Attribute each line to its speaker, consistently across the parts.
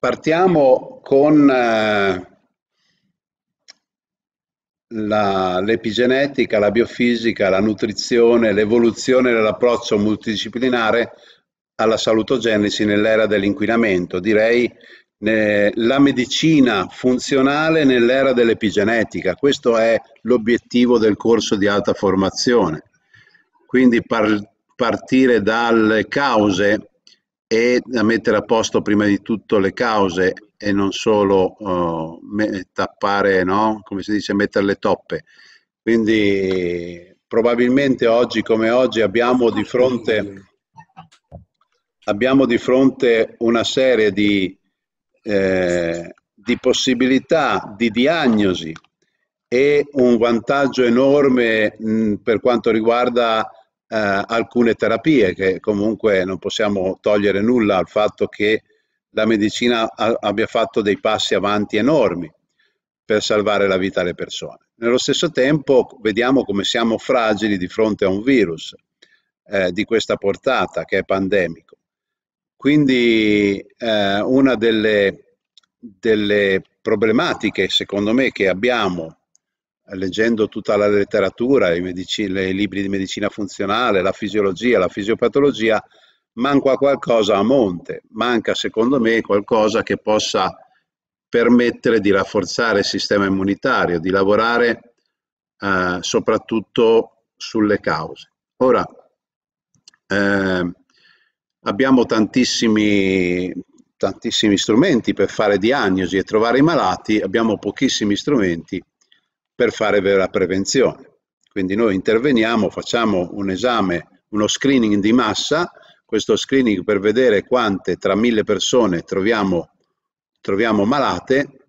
Speaker 1: Partiamo con eh, l'epigenetica, la biofisica, la nutrizione, l'evoluzione dell'approccio multidisciplinare alla salutogenesi nell'era dell'inquinamento, direi ne, eh, la medicina funzionale nell'era dell'epigenetica. Questo è l'obiettivo del corso di alta formazione. Quindi par- partire dalle cause e a mettere a posto prima di tutto le cause e non solo uh, tappare, no? come si dice, mettere le toppe. Quindi probabilmente oggi come oggi abbiamo di fronte, abbiamo di fronte una serie di, eh, di possibilità di diagnosi e un vantaggio enorme mh, mm, per quanto riguarda eh, alcune terapie che comunque non possiamo togliere nulla al fatto che la medicina a, abbia fatto dei passi avanti enormi per salvare la vita alle persone. Nello stesso tempo vediamo come siamo fragili di fronte a un virus eh, di questa portata che è pandemico. Quindi eh, una delle, delle problematiche, secondo me, che abbiamo leggendo tutta la letteratura, i, medici, i libri di medicina funzionale, la fisiologia, la fisiopatologia, manca qualcosa a monte, manca secondo me qualcosa che possa permettere di rafforzare il sistema immunitario, di lavorare eh, soprattutto sulle cause. Ora, eh, abbiamo tantissimi, tantissimi strumenti per fare diagnosi e trovare i malati, abbiamo pochissimi strumenti per fare vera prevenzione. Quindi noi interveniamo, facciamo un esame, uno screening di massa, questo screening per vedere quante tra mille persone troviamo, troviamo malate,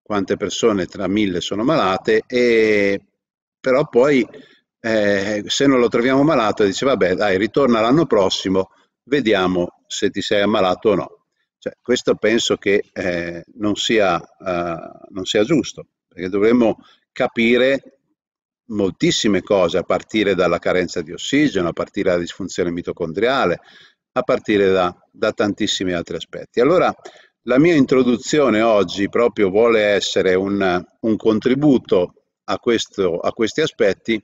Speaker 1: quante persone tra mille sono malate, e, però poi eh, se non lo troviamo malato dice vabbè dai ritorna l'anno prossimo, vediamo se ti sei ammalato o no. Cioè, questo penso che eh, non, sia, uh, non sia giusto, perché dovremmo capire moltissime cose, a partire dalla carenza di ossigeno, a partire dalla disfunzione mitocondriale, a partire da, da tantissimi altri aspetti. Allora, la mia introduzione oggi proprio vuole essere un, un contributo a, questo, a, questi aspetti,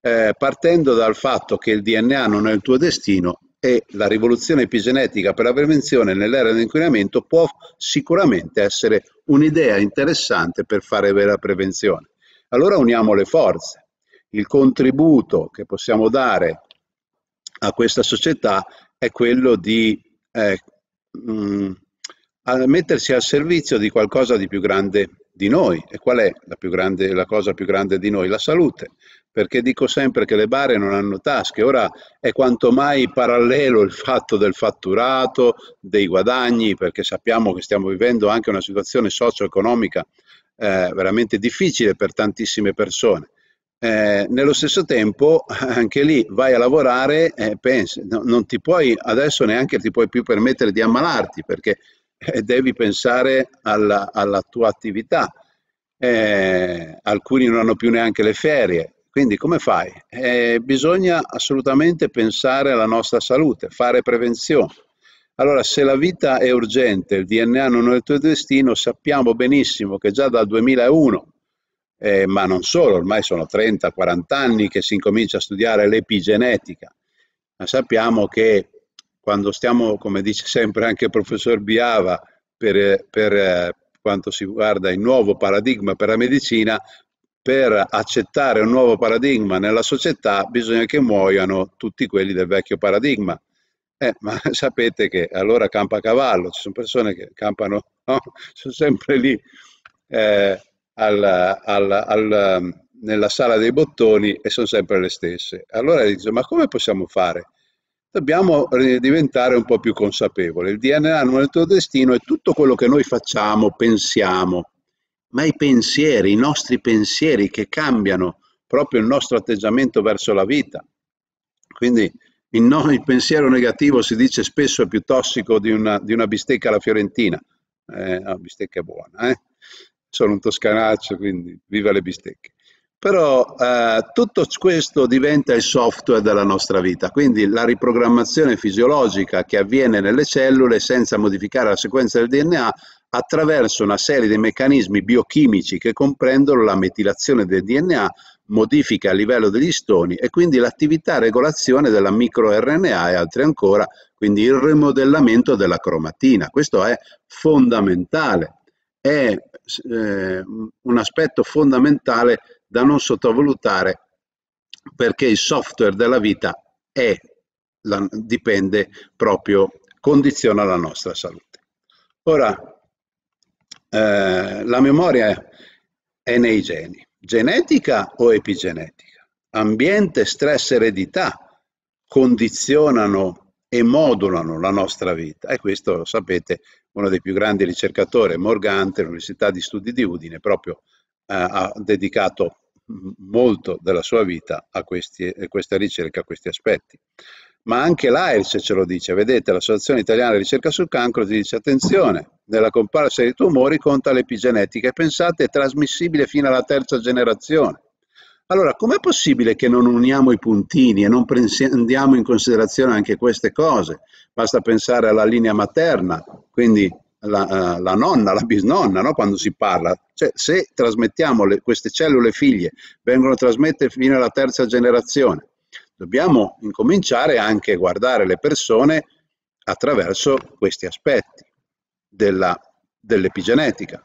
Speaker 1: eh, partendo dal fatto che il DNA non è il tuo destino e la rivoluzione epigenetica per la prevenzione nell'era dell'inquinamento può sicuramente essere un'idea interessante per fare vera prevenzione. Allora uniamo le forze. Il contributo che possiamo dare a questa società è quello di eh, mh, mm, mettersi al servizio di qualcosa di più grande di noi. E qual è la, grande, la, cosa più grande di noi? La salute. Perché dico sempre che le bare non hanno tasche. Ora è quanto mai parallelo il fatto del fatturato, dei guadagni, perché sappiamo che stiamo vivendo anche una situazione socio-economica eh, veramente difficile per tantissime persone. Eh, nello stesso tempo, anche lì vai a lavorare e pensi, no, non ti puoi, adesso neanche ti puoi più permettere di ammalarti perché eh, devi pensare alla, alla tua attività. Eh, alcuni non hanno più neanche le ferie, quindi come fai? Eh, bisogna assolutamente pensare alla nostra salute, fare prevenzione. Allora, se la vita è urgente, il DNA non è il tuo destino, sappiamo benissimo che già dal 2001, eh, ma non solo, ormai sono 30-40 anni che si incomincia a studiare l'epigenetica, ma sappiamo che quando stiamo, come dice sempre anche il professor Biava, per, per eh, quanto si guarda il nuovo paradigma per la medicina, per accettare un nuovo paradigma nella società bisogna che muoiano tutti quelli del vecchio paradigma eh, ma sapete che allora campa a cavallo, ci sono persone che campano, no? sono sempre lì eh, al, al, al, ehm, nella sala dei bottoni e sono sempre le stesse. Allora dice, ma come possiamo fare? Dobbiamo eh, diventare un po' più consapevoli. Il DNA nel tuo destino è tutto quello che noi facciamo, pensiamo, ma i pensieri, i nostri pensieri che cambiano proprio il nostro atteggiamento verso la vita. Quindi il, no, il, pensiero negativo si dice spesso è più tossico di una, di una bistecca alla fiorentina. Eh, una bistecca buona, eh? sono un toscanaccio, quindi viva le bistecche. Però eh, tutto questo diventa il software della nostra vita, quindi la riprogrammazione fisiologica che avviene nelle cellule senza modificare la sequenza del DNA attraverso una serie di meccanismi biochimici che comprendono la metilazione del DNA modifiche a livello degli stoni e quindi l'attività regolazione della microRNA e altri ancora, quindi il rimodellamento della cromatina. Questo è fondamentale, è eh, un aspetto fondamentale da non sottovalutare perché il software della vita è, la, dipende proprio, condiziona la nostra salute. Ora, eh, la memoria è nei geni genetica o epigenetica. Ambiente, stress, eredità condizionano e modulano la nostra vita. E questo, lo sapete, uno dei più grandi ricercatori, Morgante, all'Università di Studi di Udine, proprio eh, ha dedicato molto della sua vita a, questi, a questa ricerca, a questi aspetti ma anche l'AIRS ce lo dice, vedete l'Associazione Italiana di Ricerca sul Cancro ci dice attenzione, nella comparsa dei tumori conta l'epigenetica e pensate è trasmissibile fino alla terza generazione. Allora, com'è possibile che non uniamo i puntini e non prendiamo in considerazione anche queste cose? Basta pensare alla linea materna, quindi la, eh, la nonna, la bisnonna, no? quando si parla. Cioè, se trasmettiamo le, queste cellule figlie, vengono trasmesse fino alla terza generazione, dobbiamo incominciare anche a guardare le persone attraverso questi aspetti dell'epigenetica.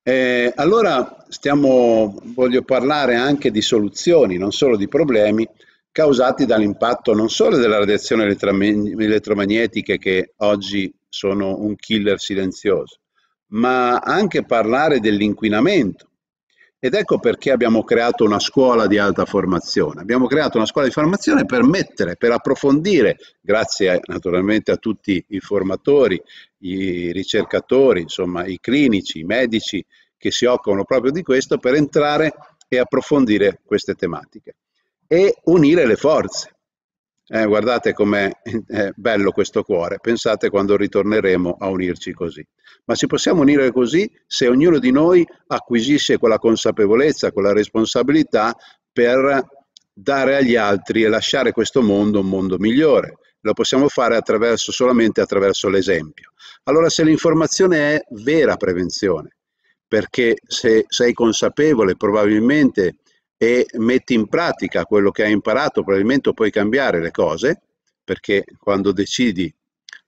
Speaker 1: Dell allora stiamo, voglio parlare anche di soluzioni, non solo di problemi, causati dall'impatto non solo della radiazione elettromagnetiche che oggi sono un killer silenzioso, ma anche parlare dell'inquinamento ed ecco perché abbiamo creato una scuola di alta formazione. Abbiamo creato una scuola di formazione per mettere, per approfondire, grazie naturalmente a tutti i formatori, i ricercatori, insomma i clinici, i medici che si occupano proprio di questo, per entrare e approfondire queste tematiche e unire le forze. Eh, guardate com'è eh, bello questo cuore, pensate quando ritorneremo a unirci così. Ma ci possiamo unire così se ognuno di noi acquisisce quella consapevolezza, quella responsabilità per dare agli altri e lasciare questo mondo un mondo migliore. Lo possiamo fare attraverso, solamente attraverso l'esempio. Allora se l'informazione è vera prevenzione, perché se sei consapevole probabilmente e metti in pratica quello che hai imparato, probabilmente puoi cambiare le cose, perché quando decidi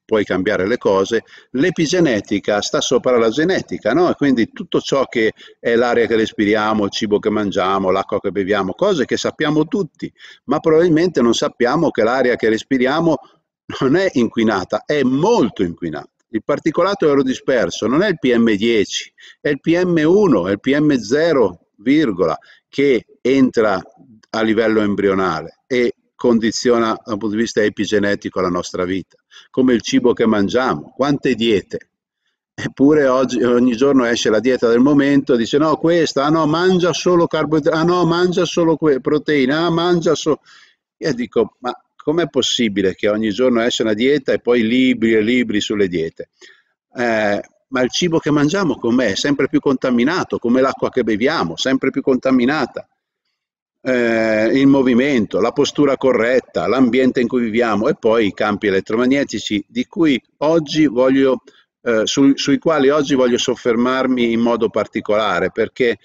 Speaker 1: puoi cambiare le cose, l'epigenetica sta sopra la genetica, no? E quindi tutto ciò che è l'aria che respiriamo, il cibo che mangiamo, l'acqua che beviamo, cose che sappiamo tutti, ma probabilmente non sappiamo che l'aria che respiriamo non è inquinata, è molto inquinata. Il particolato aerodisperso non è il PM10, è il PM1, è il PM0 virgola, che entra a livello embrionale e condiziona dal punto di vista epigenetico la nostra vita, come il cibo che mangiamo, quante diete. Eppure oggi, ogni giorno esce la dieta del momento, dice no questa, ah no mangia solo carboidrati, ah no mangia solo que- proteina, ah mangia solo... Io dico ma com'è possibile che ogni giorno esce una dieta e poi libri e libri sulle diete? Eh, ma il cibo che mangiamo com'è? È sempre più contaminato, come l'acqua che beviamo, sempre più contaminata. Eh, il movimento, la postura corretta, l'ambiente in cui viviamo e poi i campi elettromagnetici di cui oggi voglio, eh, su, sui quali oggi voglio soffermarmi in modo particolare perché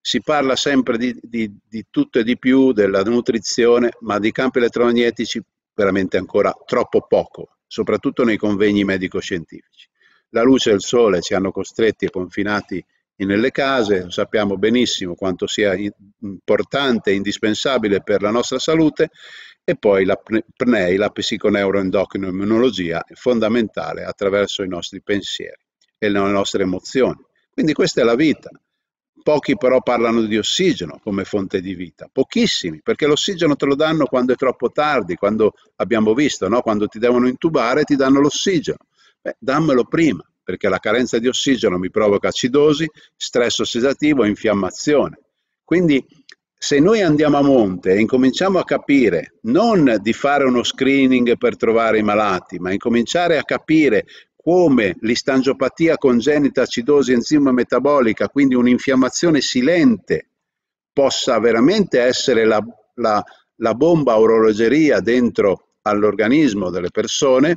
Speaker 1: si parla sempre di, di, di tutto e di più della nutrizione, ma di campi elettromagnetici veramente ancora troppo poco, soprattutto nei convegni medico-scientifici la luce del sole ci hanno costretti e confinati nelle case, sappiamo benissimo quanto sia importante e indispensabile per la nostra salute e poi la PNEI, la psiconeuroendocrinologia, è fondamentale attraverso i nostri pensieri e le nostre emozioni. Quindi questa è la vita. Pochi però parlano di ossigeno come fonte di vita, pochissimi, perché l'ossigeno te lo danno quando è troppo tardi, quando abbiamo visto, no? quando ti devono intubare ti danno l'ossigeno Beh, dammelo prima, perché la carenza di ossigeno mi provoca acidosi, stress ossidativo e infiammazione. Quindi se noi andiamo a monte e incominciamo a capire, non di fare uno screening per trovare i malati, ma incominciare a capire come l'istangiopatia congenita acidosi enzima metabolica, quindi un'infiammazione silente, possa veramente essere la, la, la bomba orologeria dentro all'organismo delle persone,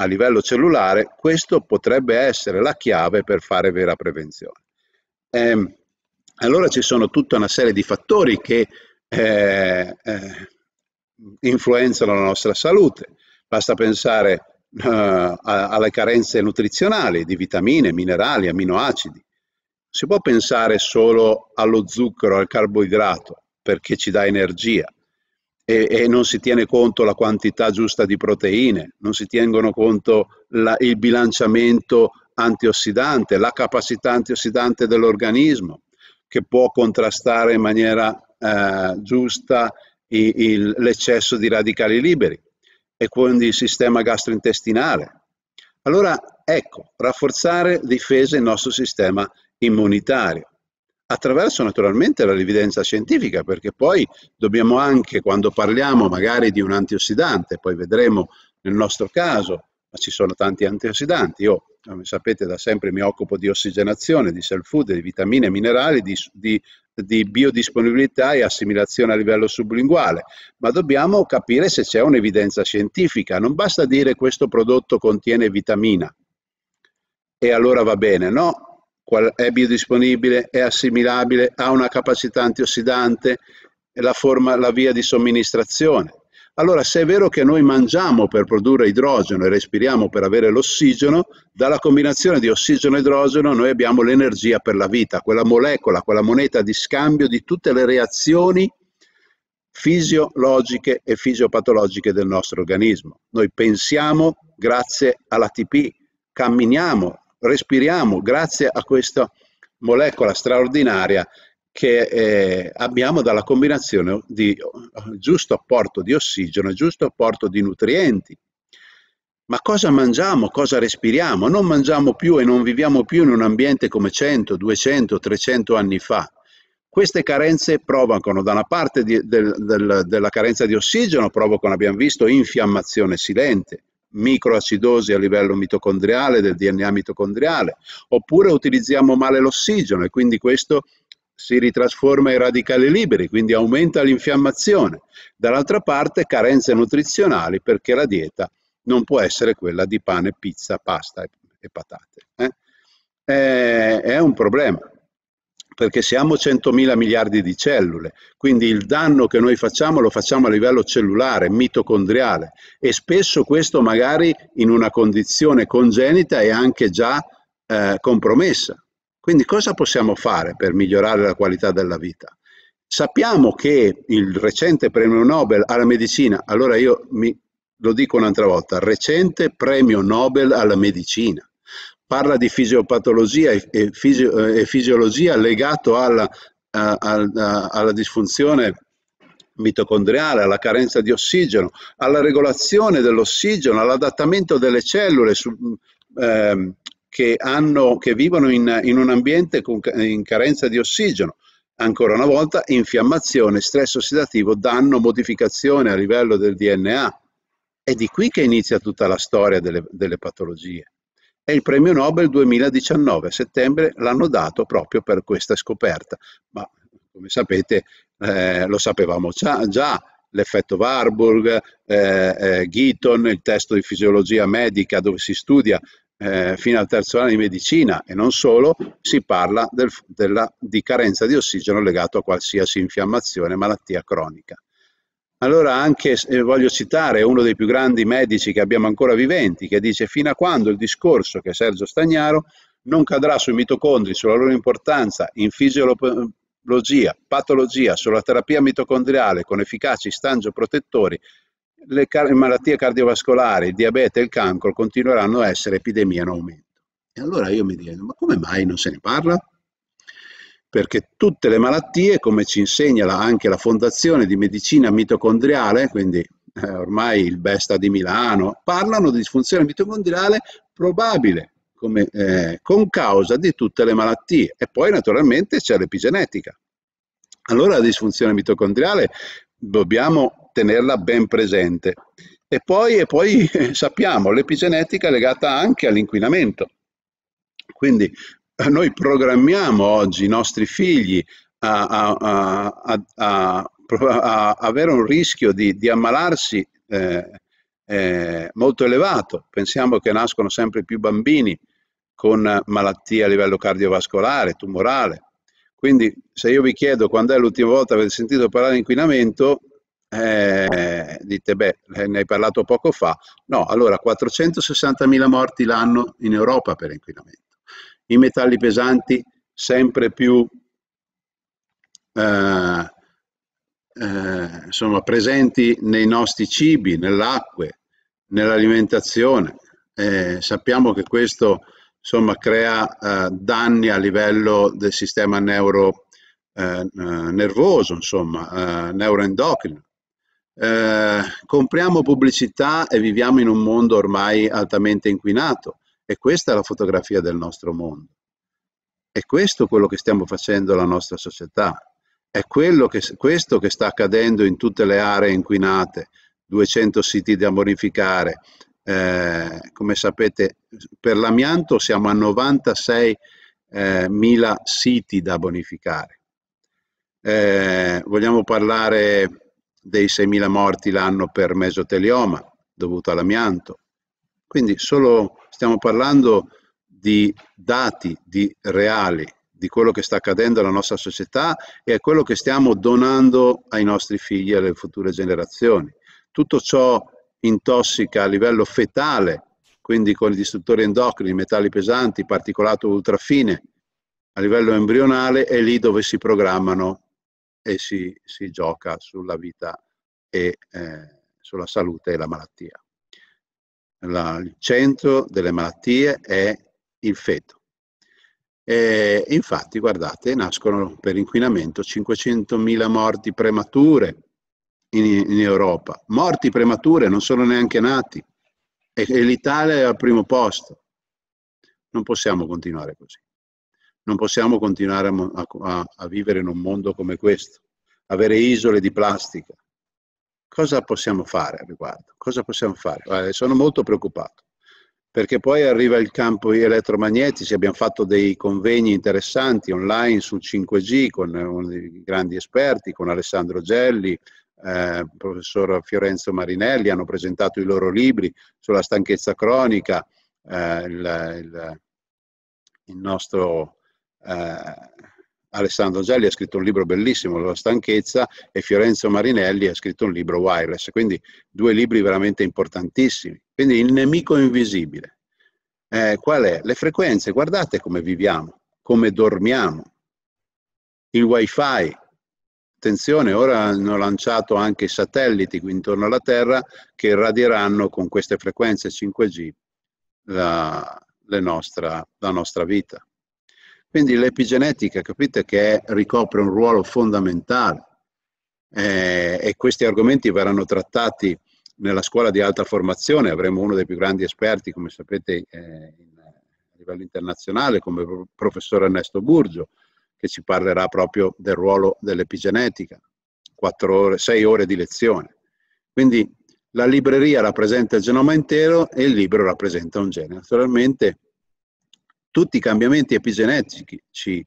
Speaker 1: a livello cellulare, questo potrebbe essere la chiave per fare vera prevenzione. Eh, allora ci sono tutta una serie di fattori che eh, eh, influenzano la nostra salute. Basta pensare eh, alle carenze nutrizionali di vitamine, minerali, aminoacidi. Si può pensare solo allo zucchero, al carboidrato, perché ci dà energia e, e, non si tiene conto la quantità giusta di proteine, non si tengono conto la, il bilanciamento antiossidante, la capacità antiossidante dell'organismo che può contrastare in maniera eh, giusta il, il, l'eccesso di radicali liberi e quindi il sistema gastrointestinale. Allora, ecco, rafforzare difese il nostro sistema immunitario attraverso naturalmente l'evidenza scientifica, perché poi dobbiamo anche, quando parliamo magari di un antiossidante, poi vedremo nel nostro caso, ma ci sono tanti antiossidanti, io come sapete da sempre mi occupo di ossigenazione, di self food, di vitamine e minerali, di, di, di biodisponibilità e assimilazione a livello sublinguale, ma dobbiamo capire se c'è un'evidenza scientifica, non basta dire questo prodotto contiene vitamina e allora va bene, no, è biodisponibile, è assimilabile, ha una capacità antiossidante, la forma, la via di somministrazione. Allora, se è vero che noi mangiamo per produrre idrogeno e respiriamo per avere l'ossigeno, dalla combinazione di ossigeno e idrogeno noi abbiamo l'energia per la vita, quella molecola, quella moneta di scambio di tutte le reazioni fisiologiche e fisiopatologiche del nostro organismo. Noi pensiamo grazie all'ATP, camminiamo respiriamo grazie a questa molecola straordinaria che eh, abbiamo dalla combinazione di eh, giusto apporto di ossigeno, e giusto apporto di nutrienti. Ma cosa mangiamo, cosa respiriamo? Non mangiamo più e non viviamo più in un ambiente come 100, 200, 300 anni fa. Queste carenze provocano da una parte di, del, del, della carenza di ossigeno, provocano, abbiamo visto, infiammazione silente, microacidosi a livello mitocondriale, del DNA mitocondriale, oppure utilizziamo male l'ossigeno e quindi questo si ritrasforma in radicali liberi, quindi aumenta l'infiammazione. Dall'altra parte carenze nutrizionali perché la dieta non può essere quella di pane, pizza, pasta e patate. Eh? eh? È un problema perché siamo 100.000 miliardi di cellule, quindi il danno che noi facciamo lo facciamo a livello cellulare, mitocondriale e spesso questo magari in una condizione congenita è anche già eh, compromessa. Quindi cosa possiamo fare per migliorare la qualità della vita? Sappiamo che il recente premio Nobel alla medicina, allora io mi, lo dico un'altra volta, recente premio Nobel alla medicina, parla di fisiopatologia e, fisio, eh, e fisiologia legato alla, a, a, alla disfunzione mitocondriale, alla carenza di ossigeno, alla regolazione dell'ossigeno, all'adattamento delle cellule su, eh, che, hanno, che, vivono in, in un ambiente con, in carenza di ossigeno. Ancora una volta, infiammazione, stress ossidativo danno modificazione a livello del DNA. È di qui che inizia tutta la storia delle, delle patologie e il premio Nobel 2019 settembre l'hanno dato proprio per questa scoperta. Ma come sapete eh, lo sapevamo già, già l'effetto Warburg, eh, eh, Gitton, il testo di fisiologia medica dove si studia eh, fino al terzo anno di medicina e non solo, si parla del, della, di carenza di ossigeno legato a qualsiasi infiammazione, malattia cronica. Allora anche eh, voglio citare uno dei più grandi medici che abbiamo ancora viventi, che dice fino a quando il discorso che Sergio Stagnaro non cadrà sui mitocondri, sulla loro importanza in fisiologia, patologia, sulla terapia mitocondriale con efficaci stangioprotettori, le car- malattie cardiovascolari, il diabete e il cancro continueranno a essere epidemie in aumento. E allora io mi chiedo, ma come mai non se ne parla? perché tutte le malattie, come ci insegna anche la Fondazione di Medicina Mitocondriale, quindi eh, ormai il Besta di Milano, parlano di disfunzione mitocondriale probabile, come, eh, con causa di tutte le malattie. E poi naturalmente c'è l'epigenetica. Allora la disfunzione mitocondriale dobbiamo tenerla ben presente. E poi, e poi sappiamo, l'epigenetica è legata anche all'inquinamento. Quindi noi programmiamo oggi i nostri figli a, a, a, a avere un rischio di, di ammalarsi eh, eh, molto elevato. Pensiamo che nascono sempre più bambini con malattie a livello cardiovascolare, tumorale. Quindi se io vi chiedo quando è l'ultima volta che avete sentito parlare di inquinamento, eh, dite, beh, eh, ne hai parlato poco fa. No, allora 460.000 morti l'anno in Europa per inquinamento i metalli pesanti sempre più eh, eh, sono presenti nei nostri cibi, nell'acqua, nell'alimentazione. Eh, sappiamo che questo insomma, crea eh, danni a livello del sistema neuro, eh, nervoso, insomma, eh, neuroendocrino. compriamo pubblicità e viviamo in un mondo ormai altamente inquinato e questa è la fotografia del nostro mondo. È questo quello che stiamo facendo la nostra società. È che, questo che sta accadendo in tutte le aree inquinate, 200 siti da modificare. Eh, come sapete, per l'amianto siamo a 96 eh, mila siti da bonificare. Eh, vogliamo parlare dei 6.000 morti l'anno per mesotelioma dovuto all'amianto. Quindi solo stiamo parlando di dati, di reali, di quello che sta accadendo alla nostra società e a quello che stiamo donando ai nostri figli e alle future generazioni. Tutto ciò intossica a livello fetale, quindi con i distruttori endocrini, metalli pesanti, particolato ultrafine, a livello embrionale è lì dove si programmano e si, si gioca sulla vita e eh, sulla salute e la malattia la, il centro delle malattie è il feto. E infatti, guardate, nascono per inquinamento 500.000 morti premature in, in, Europa. Morti premature, non sono neanche nati. E, e l'Italia è al primo posto. Non possiamo continuare così. Non possiamo continuare a, a, a vivere in un mondo come questo. Avere isole di plastica, cosa possiamo fare al riguardo? Cosa possiamo fare? Guarda, eh, sono molto preoccupato perché poi arriva il campo elettromagnetico, abbiamo fatto dei convegni interessanti online sul 5G con uno dei grandi esperti, con Alessandro Gelli, eh, professor Fiorenzo Marinelli, hanno presentato i loro libri sulla stanchezza cronica, eh, il, il, il, nostro... Eh, Alessandro Gelli ha scritto un libro bellissimo, La stanchezza, e Fiorenzo Marinelli ha scritto un libro wireless, quindi due libri veramente importantissimi. Quindi il nemico invisibile. Eh, qual è? Le frequenze, guardate come viviamo, come dormiamo. Il wifi, attenzione, ora hanno lanciato anche i satelliti qui intorno alla Terra che irradieranno con queste frequenze 5G la, la nostra, la nostra vita. Quindi l'epigenetica, capite che ricopre un ruolo fondamentale eh, e questi argomenti verranno trattati nella scuola di alta formazione, avremo uno dei più grandi esperti, come sapete, eh, a livello internazionale, come il professor Ernesto Burgio, che ci parlerà proprio del ruolo dell'epigenetica, ore, sei ore di lezione. Quindi la libreria rappresenta il genoma intero e il libro rappresenta un gene. Naturalmente tutti i cambiamenti epigenetici ci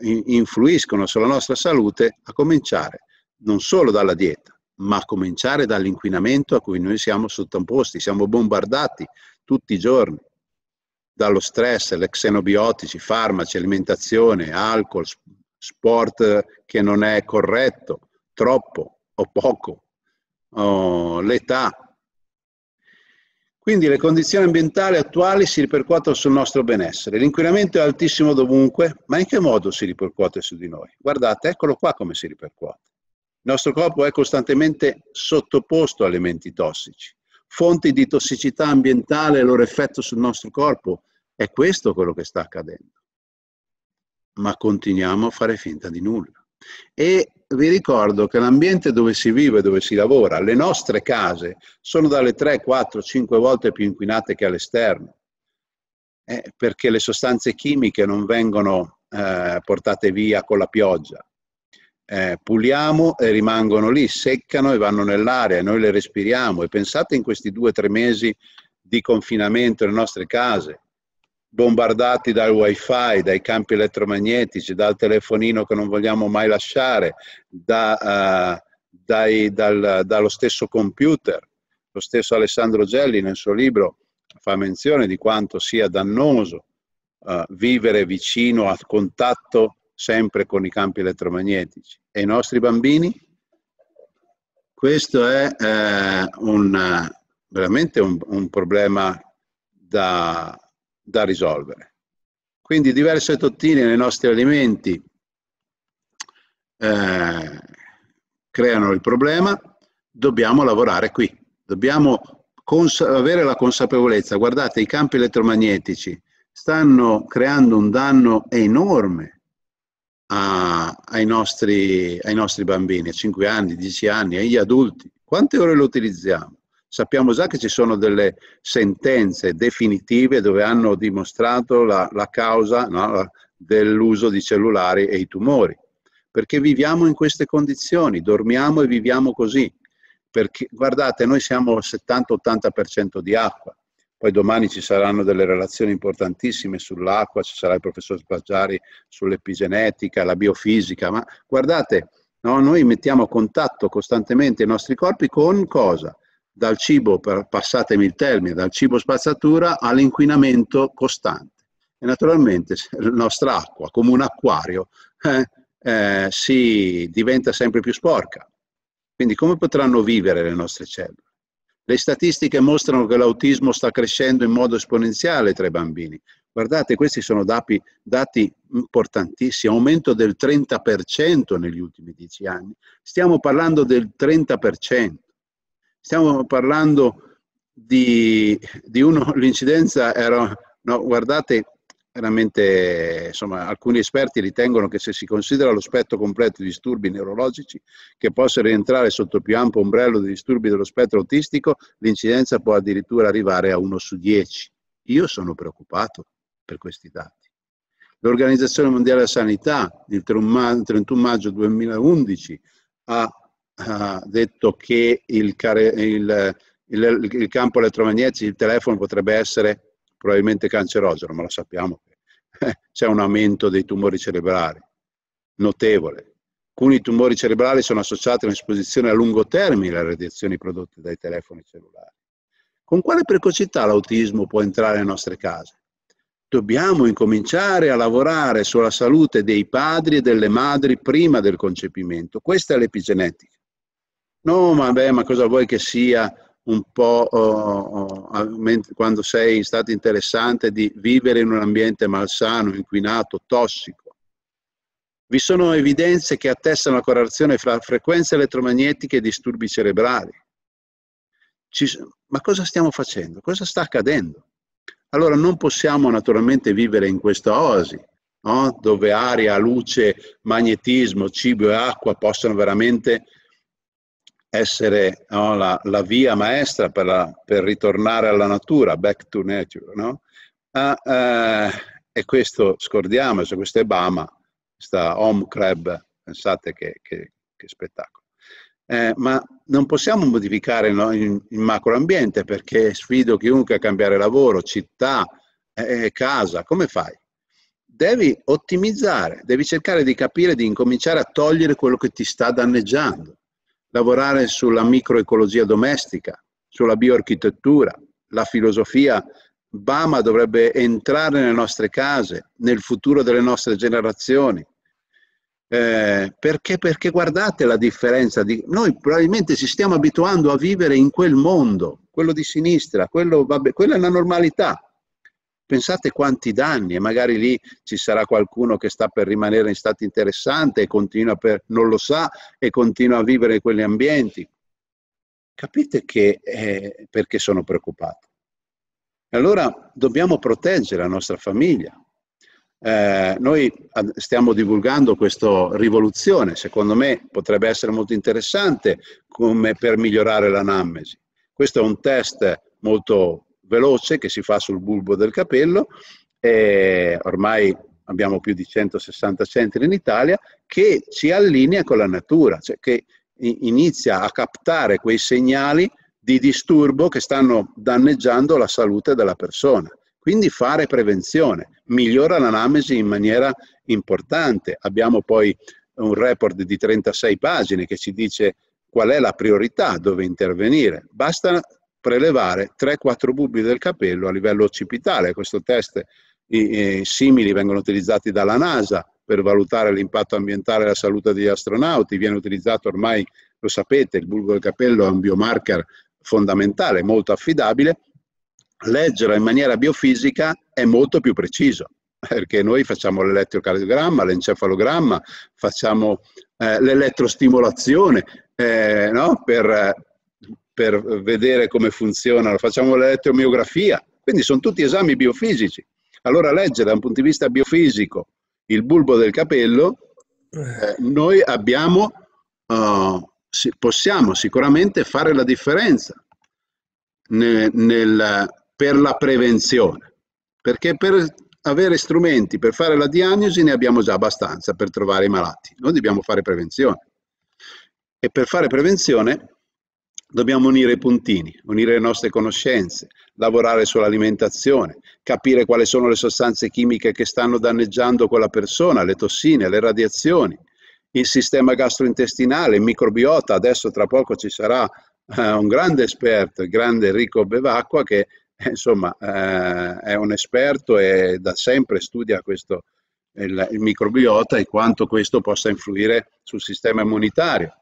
Speaker 1: influiscono sulla nostra salute, a cominciare non solo dalla dieta, ma a cominciare dall'inquinamento a cui noi siamo sottoposti, siamo bombardati tutti i giorni dallo stress, le xenobiotici, farmaci, alimentazione, alcol, sport che non è corretto, troppo o poco, oh, l'età, quindi le condizioni ambientali attuali si ripercuotono sul nostro benessere. L'inquinamento è altissimo dovunque, ma in che modo si ripercuote su di noi? Guardate, eccolo qua come si ripercuote. Il nostro corpo è costantemente sottoposto a elementi tossici. Fonti di tossicità ambientale e il loro effetto sul nostro corpo, è questo quello che sta accadendo. Ma continuiamo a fare finta di nulla. E vi ricordo che l'ambiente dove si vive, dove si lavora, le nostre case sono dalle 3, 4, 5 volte più inquinate che all'esterno, eh, perché le sostanze chimiche non vengono eh, portate via con la pioggia. Eh, puliamo e rimangono lì, seccano e vanno nell'aria, noi le respiriamo e pensate in questi due o tre mesi di confinamento nelle nostre case, bombardati dal wifi, dai campi elettromagnetici, dal telefonino che non vogliamo mai lasciare, da, uh, dai, dal, dallo stesso computer. Lo stesso Alessandro Gelli nel suo libro fa menzione di quanto sia dannoso uh, vivere vicino a contatto sempre con i campi elettromagnetici. E i nostri bambini? Questo è eh, un, veramente un, un problema da, da risolvere. Quindi diverse tottine nei nostri alimenti eh, creano il problema, dobbiamo lavorare qui, dobbiamo avere la consapevolezza, guardate i campi elettromagnetici stanno creando un danno enorme a, ai, nostri, ai nostri bambini, a 5 anni, 10 anni, agli adulti. Quante ore lo utilizziamo? Sappiamo già che ci sono delle sentenze definitive dove hanno dimostrato la, la causa no, dell'uso di cellulari e i tumori, perché viviamo in queste condizioni, dormiamo e viviamo così. Perché, guardate, noi siamo 70-80% di acqua, poi domani ci saranno delle relazioni importantissime sull'acqua, ci sarà il professor Spaggiari sull'epigenetica, la biofisica, ma guardate, no, noi mettiamo a contatto costantemente i nostri corpi con cosa? dal cibo, passatemi il termine, dal cibo spazzatura all'inquinamento costante. E naturalmente la nostra acqua, come un acquario, eh, eh, si diventa sempre più sporca. Quindi come potranno vivere le nostre cellule? Le statistiche mostrano che l'autismo sta crescendo in modo esponenziale tra i bambini. Guardate, questi sono dati, dati importantissimi, aumento del 30% negli ultimi dieci anni. Stiamo parlando del 30%. Stiamo parlando di, di uno, l'incidenza era, no, guardate, veramente, insomma, alcuni esperti ritengono che se si considera lo spettro completo di disturbi neurologici che possa rientrare sotto più ampio ombrello di disturbi dello spettro autistico, l'incidenza può addirittura arrivare a 1 su 10. Io sono preoccupato per questi dati. L'Organizzazione Mondiale della Sanità, il 31 maggio 2011, ha ha detto che il, il, il, il campo elettromagnetico, il telefono potrebbe essere probabilmente cancerogeno, ma lo sappiamo che eh, c'è un aumento dei tumori cerebrali notevole. Alcuni tumori cerebrali sono associati a un'esposizione a lungo termine alle radiazioni prodotte dai telefoni cellulari. Con quale precocità l'autismo può entrare nelle nostre case? Dobbiamo incominciare a lavorare sulla salute dei padri e delle madri prima del concepimento. Questa è l'epigenetica. No, ma, beh, ma cosa vuoi che sia un po' oh, oh, quando sei in stato interessante di vivere in un ambiente malsano, inquinato, tossico? Vi sono evidenze che attestano la correlazione fra frequenze elettromagnetiche e disturbi cerebrali. Ci, ma cosa stiamo facendo? Cosa sta accadendo? Allora non possiamo naturalmente vivere in questa oasi, no? dove aria, luce, magnetismo, cibo e acqua possono veramente essere no, la, la, via maestra per, la, per, ritornare alla natura, back to nature, no? ah, eh, e questo scordiamo, cioè questo è Bama, questa home crab, pensate che, che, che spettacolo. Eh, ma non possiamo modificare no, il, il macroambiente perché sfido chiunque a cambiare lavoro, città, eh, eh casa, come fai? Devi ottimizzare, devi cercare di capire, di incominciare a togliere quello che ti sta danneggiando lavorare sulla microecologia domestica, sulla bioarchitettura, la filosofia Bama dovrebbe entrare nelle nostre case, nel futuro delle nostre generazioni. Eh, perché, perché guardate la differenza, di, noi probabilmente ci stiamo abituando a vivere in quel mondo, quello di sinistra, quello, vabbè, quella è la normalità, Pensate quanti danni e magari lì ci sarà qualcuno che sta per rimanere in stato interessante e continua per, non lo sa e continua a vivere in quegli ambienti. Capite che, eh, perché sono preoccupato. e Allora dobbiamo proteggere la nostra famiglia. Eh, noi stiamo divulgando questa rivoluzione, secondo me potrebbe essere molto interessante come per migliorare l'anamnesi. Questo è un test molto veloce che si fa sul bulbo del capello, eh, ormai abbiamo più di 160 centri in Italia, che ci allinea con la natura, cioè che inizia a captare quei segnali di disturbo che stanno danneggiando la salute della persona. Quindi fare prevenzione migliora l'anamnesi in maniera importante. Abbiamo poi un report di 36 pagine che ci dice qual è la priorità, dove intervenire. Basta prelevare 3-4 bulbi del capello a livello occipitale. Questo test i, i simili vengono utilizzati dalla NASA per valutare l'impatto ambientale e la salute degli astronauti, viene utilizzato ormai, lo sapete, il bulbo del capello è un biomarker fondamentale, molto affidabile, leggerlo in maniera biofisica è molto più preciso, perché noi facciamo l'elettrocardiogramma, l'encefalogramma, facciamo eh, l'elettrostimolazione eh, no? per, per vedere come funziona, facciamo l'elettromiografia, quindi sono tutti esami biofisici. Allora leggere da un punto di vista biofisico il bulbo del capello, eh, noi abbiamo, uh, possiamo sicuramente fare la differenza nel, nel, per la prevenzione, perché per avere strumenti per fare la diagnosi ne abbiamo già abbastanza per trovare i malati, noi dobbiamo fare prevenzione. E per fare prevenzione Dobbiamo unire i puntini, unire le nostre conoscenze, lavorare sull'alimentazione, capire quali sono le sostanze chimiche che stanno danneggiando quella persona, le tossine, le radiazioni, il sistema gastrointestinale, il microbiota. Adesso tra poco ci sarà eh, un grande esperto, il grande Enrico Bevacqua, che eh, insomma eh, è un esperto e da sempre studia questo, il, il microbiota e quanto questo possa influire sul sistema immunitario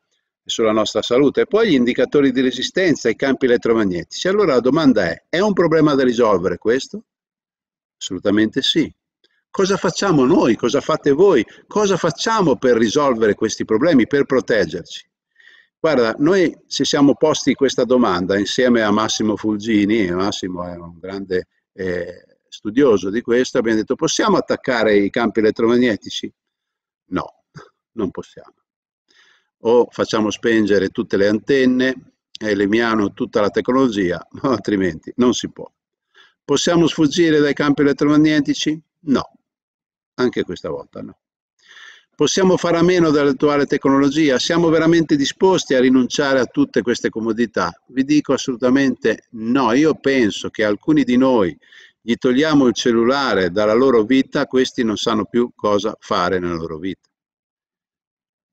Speaker 1: sulla nostra salute. E poi gli indicatori di resistenza ai campi elettromagnetici. Allora la domanda è, è un problema da risolvere questo? Assolutamente sì. Cosa facciamo noi? Cosa fate voi? Cosa facciamo per risolvere questi problemi, per proteggerci? Guarda, noi ci siamo posti questa domanda insieme a Massimo Fulgini, Massimo è un grande eh, studioso di questo, abbiamo detto possiamo attaccare i campi elettromagnetici? No, non possiamo o facciamo spengere tutte le antenne e lemiamo tutta la tecnologia, altrimenti non si può. Possiamo sfuggire dai campi elettromagnetici? No, anche questa volta no. Possiamo fare a meno dell'attuale tecnologia? Siamo veramente disposti a rinunciare a tutte queste comodità? Vi dico assolutamente no. Io penso che alcuni di noi gli togliamo il cellulare dalla loro vita, questi non sanno più cosa fare nella loro vita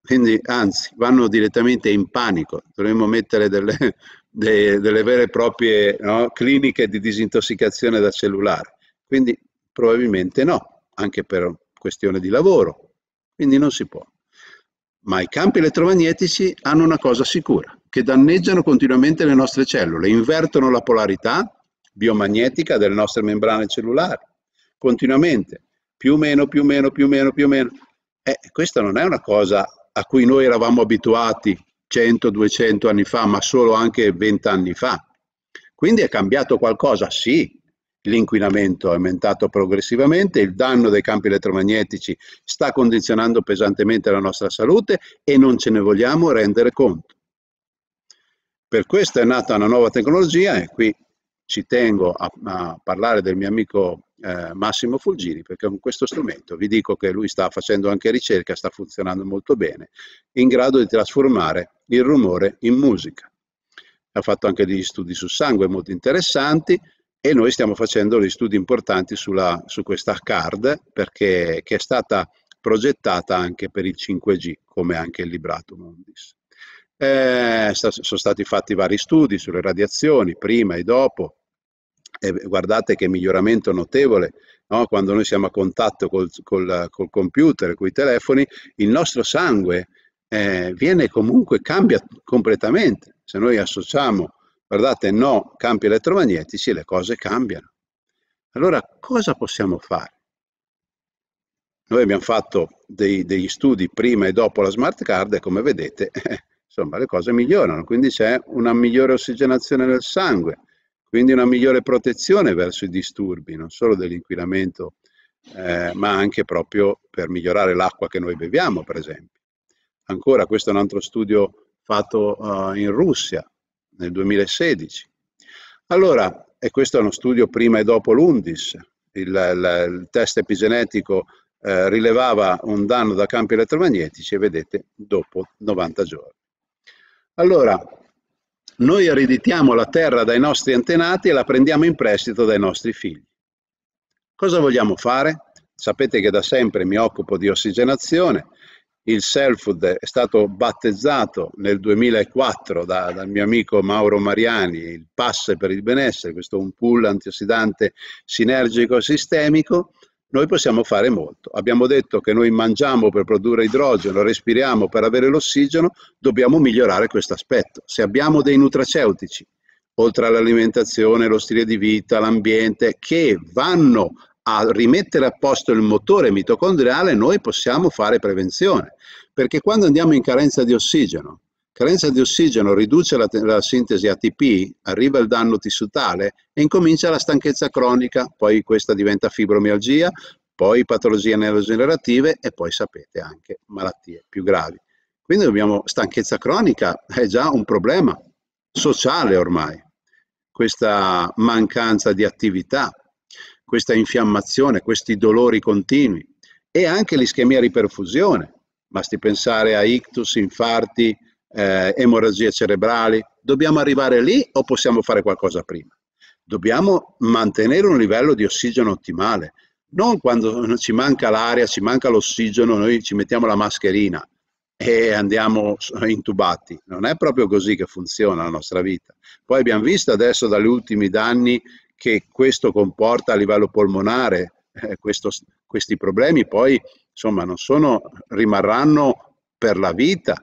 Speaker 1: quindi anzi vanno direttamente in panico, dovremmo mettere delle, de, delle vere e proprie no, cliniche di disintossicazione da cellulare, quindi probabilmente no, anche per questione di lavoro, quindi non si può. Ma i campi elettromagnetici hanno una cosa sicura, che danneggiano continuamente le nostre cellule, invertono la polarità biomagnetica delle nostre membrane cellulari, continuamente, più o meno, più o meno, più o meno, più o meno. Eh, questa non è una cosa a cui noi eravamo abituati 100-200 anni fa, ma solo anche 20 anni fa. Quindi è cambiato qualcosa? Sì, l'inquinamento è aumentato progressivamente, il danno dei campi elettromagnetici sta condizionando pesantemente la nostra salute e non ce ne vogliamo rendere conto. Per questo è nata una nuova tecnologia e qui ci tengo a, a parlare del mio amico eh, Massimo Fulgini, perché con questo strumento vi dico che lui sta facendo anche ricerca, sta funzionando molto bene, in grado di trasformare il rumore in musica. Ha fatto anche degli studi sul sangue molto interessanti e noi stiamo facendo degli studi importanti sulla, su questa card perché, che è stata progettata anche per il 5G, come anche il Librato Mondis. Eh, sono stati fatti vari studi sulle radiazioni, prima e dopo, e guardate che miglioramento notevole, no? quando noi siamo a contatto col, col, col computer, con i telefoni, il nostro sangue eh, viene comunque, cambia completamente. Se noi associamo, guardate, no campi elettromagnetici, le cose cambiano. Allora cosa possiamo fare? Noi abbiamo fatto dei, degli studi prima e dopo la smart card e come vedete, eh, insomma, le cose migliorano, quindi c'è una migliore ossigenazione nel sangue, quindi una migliore protezione verso i disturbi, non solo dell'inquinamento, eh, ma anche proprio per migliorare l'acqua che noi beviamo, per esempio. Ancora, questo è un altro studio fatto uh, in Russia nel 2016. Allora, e questo è uno studio prima e dopo l'Undis, il, il, il test epigenetico eh, rilevava un danno da campi elettromagnetici e vedete dopo 90 giorni. Allora, noi ereditiamo la terra dai nostri antenati e la prendiamo in prestito dai nostri figli. Cosa vogliamo fare? Sapete che da sempre mi occupo di ossigenazione. Il Selfud è stato battezzato nel 2004 da, dal mio amico Mauro Mariani, il Passe per il benessere, questo è un pool antiossidante sinergico sistemico noi possiamo fare molto. Abbiamo detto che noi mangiamo per produrre idrogeno, respiriamo per avere l'ossigeno, dobbiamo migliorare questo aspetto. Se abbiamo dei nutraceutici, oltre all'alimentazione, lo stile di vita, l'ambiente, che vanno a rimettere a posto il motore mitocondriale, noi possiamo fare prevenzione. Perché quando andiamo in carenza di ossigeno, Carenza di ossigeno riduce la, la sintesi ATP, arriva il danno tissutale e incomincia la stanchezza cronica, poi questa diventa fibromialgia, poi patologie neurogenerative e poi sapete anche malattie più gravi. Quindi abbiamo stanchezza cronica, è già un problema sociale ormai, questa mancanza di attività, questa infiammazione, questi dolori continui e anche l'ischemia riperfusione, basti pensare a ictus, infarti, eh, emorragie cerebrali. Dobbiamo arrivare lì o possiamo fare qualcosa prima? Dobbiamo mantenere un livello di ossigeno ottimale, non quando ci manca l'aria, ci manca l'ossigeno, noi ci mettiamo la mascherina e andiamo intubati. Non è proprio così che funziona la nostra vita. Poi abbiamo visto adesso dagli ultimi danni che questo comporta a livello polmonare, eh, questo, questi problemi poi insomma non sono, rimarranno per la vita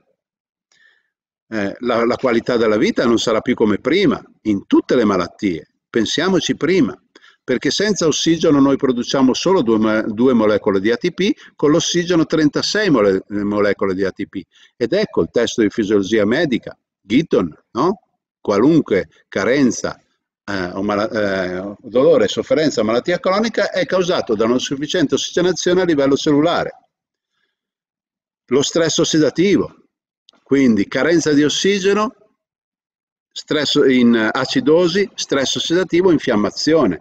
Speaker 1: eh, la, la qualità della vita non sarà più come prima, in tutte le malattie, pensiamoci prima, perché senza ossigeno noi produciamo solo due, due molecole di ATP, con l'ossigeno 36 mole, eh, molecole di ATP. Ed ecco il testo di fisiologia medica, Gitton, no? qualunque carenza eh, o mal- eh, dolore, sofferenza, malattia cronica è causato da una sufficiente ossigenazione a livello cellulare. Lo stress ossidativo, quindi carenza di ossigeno, stress in eh, acidosi, stress ossidativo, infiammazione.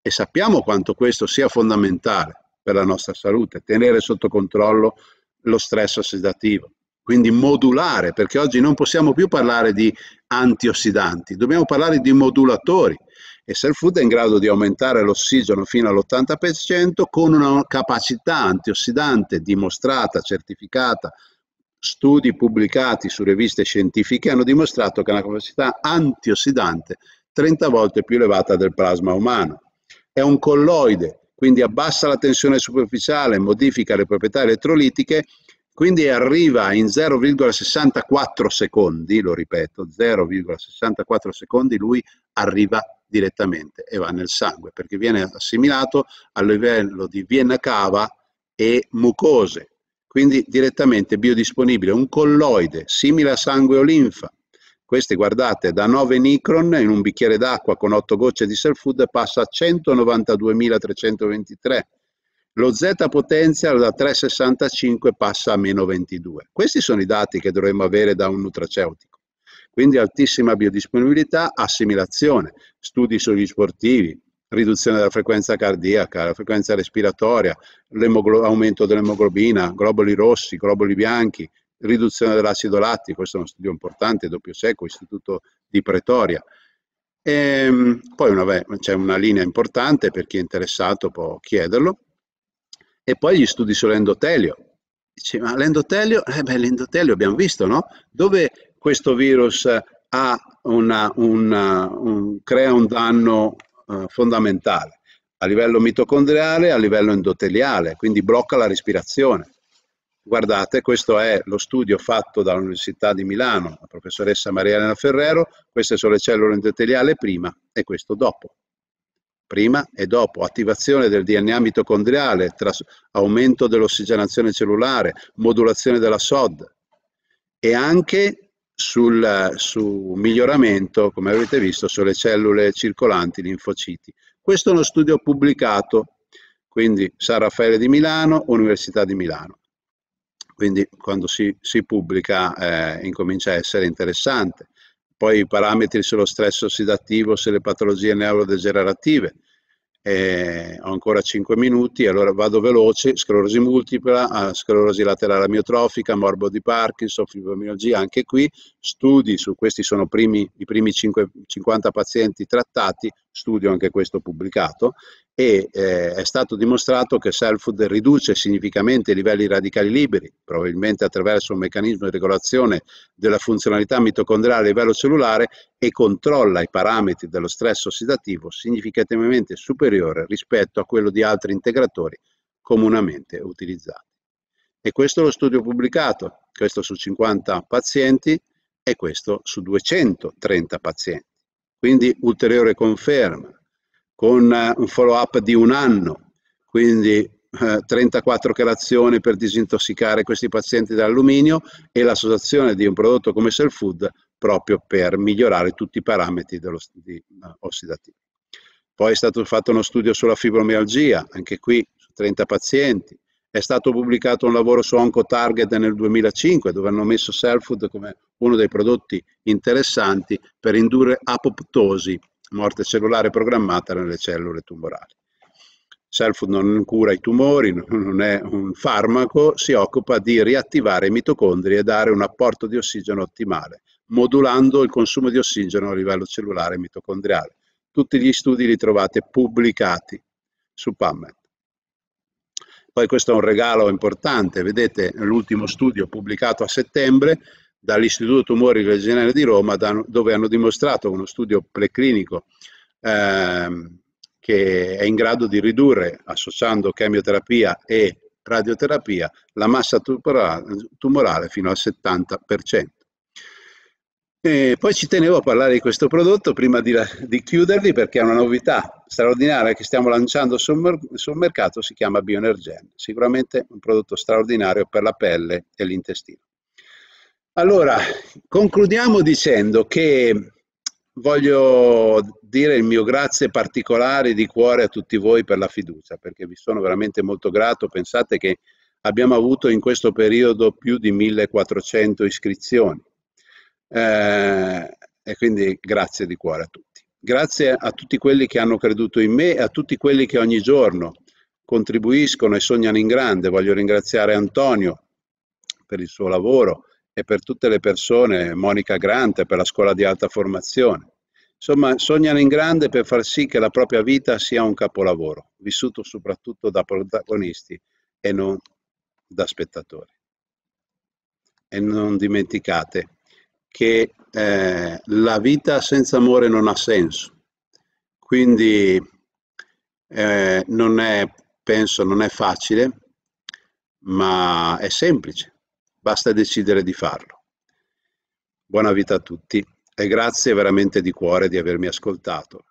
Speaker 1: E sappiamo quanto questo sia fondamentale per la nostra salute, tenere sotto controllo lo stress ossidativo. Quindi modulare, perché oggi non possiamo più parlare di antiossidanti, dobbiamo parlare di modulatori. E se il Food è in grado di aumentare l'ossigeno fino all'80% con una capacità antiossidante dimostrata, certificata, Studi pubblicati su riviste scientifiche hanno dimostrato che ha una capacità antiossidante 30 volte più elevata del plasma umano. È un colloide, quindi abbassa la tensione superficiale, modifica le proprietà elettrolitiche, quindi arriva in 0,64 secondi, lo ripeto, 0,64 secondi lui arriva direttamente e va nel sangue perché viene assimilato a livello di vienna cava e mucose, quindi direttamente biodisponibile, un colloide simile a sangue o linfa. Questi, guardate, da 9 micron in un bicchiere d'acqua con 8 gocce di self food passa a 192.323. Lo Z potenzial da 3,65 passa a meno 22. Questi sono i dati che dovremmo avere da un nutraceutico. Quindi altissima biodisponibilità, assimilazione, studi sugli sportivi, riduzione della frequenza cardiaca, la frequenza respiratoria, aumento dell'emoglobina, globuli rossi, globuli bianchi, riduzione dell'acido lattico, questo è uno studio importante, doppio secco, istituto di Pretoria. E, ehm, poi c'è una linea importante per chi è interessato può chiederlo. E poi gli studi sull'endotelio. Dice, ma l'endotelio? Eh beh, l'endotelio abbiamo visto, no? Dove questo virus una, una, un, crea un danno eh, fondamentale a livello mitocondriale e a livello endoteliale, quindi blocca la respirazione. Guardate, questo è lo studio fatto dall'Università di Milano, la professoressa Maria Elena Ferrero, queste sono le cellule endoteliali prima e questo dopo. Prima e dopo, attivazione del DNA mitocondriale, aumento dell'ossigenazione cellulare, modulazione della SOD e anche sul, su miglioramento, come avete visto, sulle cellule circolanti linfociti. Questo è uno studio pubblicato, quindi San Raffaele di Milano, Università di Milano. Quindi quando si, si pubblica eh, incomincia a essere interessante. Poi i parametri sullo stress ossidativo, sulle patologie neurodegenerative, eh, ho ancora 5 minuti, allora vado veloce, sclerosi multipla, ah, sclerosi laterale amiotrofica, morbo di Parkinson, fibromialgia, anche qui studi su questi sono primi, i primi 5, 50 pazienti trattati, studio anche questo pubblicato e eh, è stato dimostrato che self-food riduce significativamente i livelli radicali liberi, probabilmente attraverso un meccanismo di regolazione della funzionalità mitocondriale a livello cellulare e controlla i parametri dello stress ossidativo significativamente superiore rispetto a quello di altri integratori comunemente utilizzati. E questo è lo studio pubblicato, questo su 50 pazienti e questo su 230 pazienti. Quindi ulteriore conferma con eh, un follow up di un anno, quindi eh, 34 calazioni per disintossicare questi pazienti dall'alluminio e l'associazione di un prodotto come Cell Food proprio per migliorare tutti i parametri di, uh, eh, ossidativi. Poi è stato fatto uno studio sulla fibromialgia, anche qui su 30 pazienti. È stato pubblicato un lavoro su Oncotarget nel 2005 dove hanno messo Cell Food come uno dei prodotti interessanti per indurre apoptosi morte cellulare programmata nelle cellule tumorali. Selfood non cura i tumori, non è un farmaco, si occupa di riattivare i mitocondri e dare un apporto di ossigeno ottimale, modulando il consumo di ossigeno a livello cellulare e mitocondriale. Tutti gli studi li trovate pubblicati su PubMed. Poi questo è un regalo importante, vedete l'ultimo studio pubblicato a settembre dall'Istituto Tumori Virginale di Roma, da, dove hanno dimostrato uno studio preclinico ehm, che è in grado di ridurre, associando chemioterapia e radioterapia, la massa tumorale, tumorale fino al 70%. E poi ci tenevo a parlare di questo prodotto prima di, di chiudervi perché è una novità straordinaria che stiamo lanciando sul, sul mercato, si chiama Bionergen, sicuramente un prodotto straordinario per la pelle e l'intestino. Allora, concludiamo dicendo che voglio dire il mio grazie particolare di cuore a tutti voi per la fiducia, perché vi sono veramente molto grato. Pensate che abbiamo avuto in questo periodo più di 1400 iscrizioni. Eh, e quindi grazie di cuore a tutti. Grazie a tutti quelli che hanno creduto in me e a tutti quelli che ogni giorno contribuiscono e sognano in grande. Voglio ringraziare Antonio per il suo lavoro, e per tutte le persone, Monica Grante per la scuola di alta formazione. Insomma, sognano in grande per far sì che la propria vita sia un capolavoro, vissuto soprattutto da protagonisti e non da spettatori. E non dimenticate che eh, la vita senza amore non ha senso, quindi eh, non è, penso, non è facile, ma è semplice basta decidere di farlo. Buona vita a tutti e grazie veramente di cuore di avermi ascoltato.